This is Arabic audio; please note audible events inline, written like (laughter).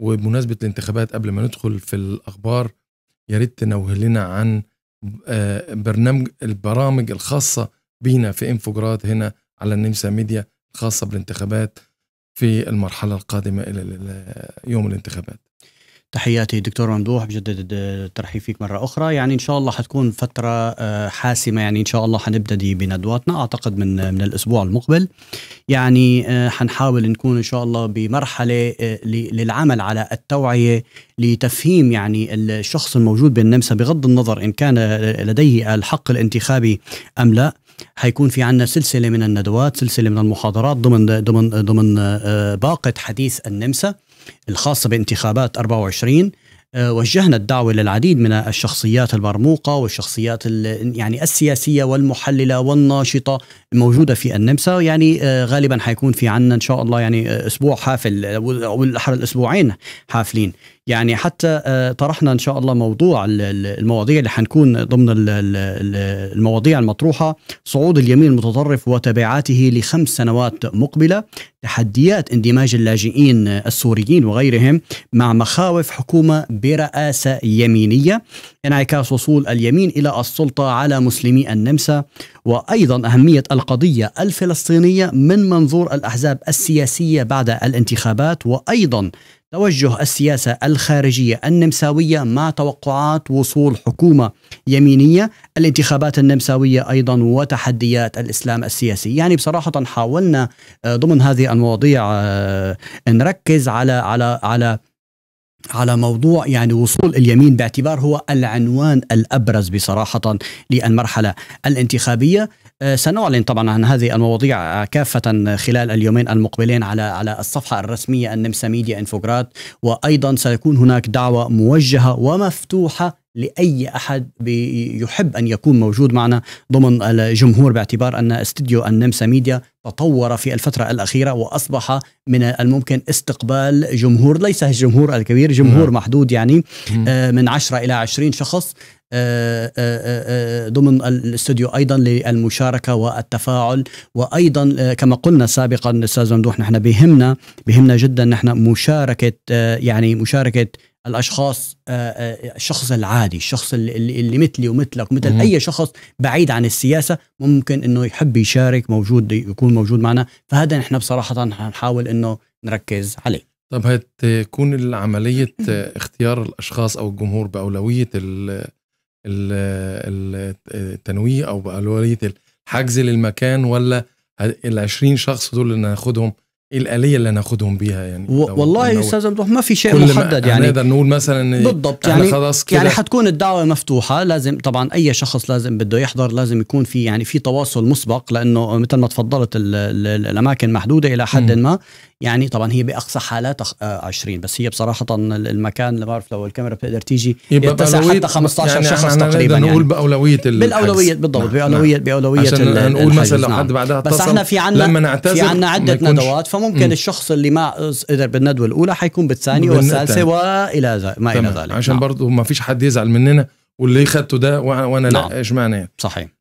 وبمناسبه الانتخابات قبل ما ندخل في الاخبار يا ريت تنوه لنا عن آه، برنامج البرامج الخاصه بينا في انفجارات هنا على النمسا ميديا الخاصه بالانتخابات في المرحله القادمه الى يوم الانتخابات. تحياتي دكتور ممدوح بجدد الترحيب فيك مرة أخرى يعني إن شاء الله حتكون فترة آه، حاسمة يعني إن شاء الله حنبتدي بندواتنا أعتقد من من الأسبوع المقبل يعني آه، حنحاول نكون إن شاء الله بمرحلة آه، للعمل على التوعية لتفهيم يعني الشخص الموجود بالنمسا بغض النظر إن كان لديه الحق الانتخابي أم لا حيكون في عنا سلسلة من الندوات سلسلة من المحاضرات ضمن ضمن ضمن باقة حديث النمسا الخاصة بانتخابات 24 آه، وجهنا الدعوة للعديد من الشخصيات المرموقة والشخصيات يعني السياسية والمحللة والناشطة الموجودة في النمسا يعني آه، غالبا حيكون في عنا إن شاء الله يعني آه، أسبوع حافل أو الأحرى الأسبوعين حافلين يعني حتى آه، طرحنا ان شاء الله موضوع المواضيع اللي حنكون ضمن المواضيع المطروحه صعود اليمين المتطرف وتبعاته لخمس سنوات مقبله تحديات اندماج اللاجئين السوريين وغيرهم مع مخاوف حكومه برئاسه يمينيه انعكاس وصول اليمين الى السلطه على مسلمي النمسا وايضا اهميه القضيه الفلسطينيه من منظور الاحزاب السياسيه بعد الانتخابات وايضا توجه السياسة الخارجية النمساوية مع توقعات وصول حكومة يمينية الانتخابات النمساوية أيضا وتحديات الإسلام السياسي يعني بصراحة حاولنا آه، ضمن هذه المواضيع آه، نركز على على على على موضوع يعني وصول اليمين باعتبار هو العنوان الابرز بصراحه للمرحله الانتخابيه آه، سنعلن طبعا عن هذه المواضيع آه، كافة خلال اليومين المقبلين على على الصفحة الرسمية النمسا ميديا انفوغراد وأيضا سيكون هناك دعوة موجهة ومفتوحة لأي أحد يحب أن يكون موجود معنا ضمن الجمهور باعتبار أن استديو النمسا ميديا تطور في الفترة الأخيرة وأصبح من الممكن استقبال جمهور ليس الجمهور الكبير جمهور مم. نعم. محدود يعني آه، من 10 إلى 20 شخص آه، آه، ضمن الاستوديو ايضا للمشاركه والتفاعل وايضا كما قلنا سابقا استاذ ممدوح نحن بهمنا بهمنا جدا نحن مشاركه يعني مشاركه الاشخاص الشخص آه، آه، آه، العادي الشخص اللي, اللي مثلي ومثلك مثل اي شخص بعيد عن السياسه ممكن انه يحب يشارك موجود يكون موجود معنا فهذا نحن بصراحه حنحاول انه نركز عليه طب هتكون عمليه (clears throat) اختيار الاشخاص او الجمهور باولويه التنويه او باولويه الحجز للمكان ولا ال 20 شخص دول اللي ناخدهم ايه الاليه اللي ناخدهم بيها يعني والله يا استاذ عبد ما في شيء محدد يعني نقدر نقول مثلا بالضبط يعني خلاص كده يعني حتكون الدعوه مفتوحه لازم طبعا اي شخص لازم بده يحضر لازم يكون في يعني في تواصل مسبق لانه مثل ما تفضلت ال ال الاماكن محدوده الى حد م. ما يعني طبعا هي باقصى حالات 20 آه، بس هي بصراحه المكان اللي بعرف لو الكاميرا بتقدر تيجي يتسع حتى 15 يعني شخص يعني تقريبا يعني نقول باولويه بالاولويه نعم. بالضبط باولويه باولويه عشان نقول مثلا لو حد نعم. بعدها بس احنا في عندنا في عندنا عده ندوات ممكن م. الشخص اللي ما قدر بالندوه الاولى حيكون بالثانيه والثالثه والى ما الى ذلك عشان نعم. برضه ما فيش حد يزعل مننا واللي خدته ده وانا نعم. لا ايش معناه يعني؟ صحيح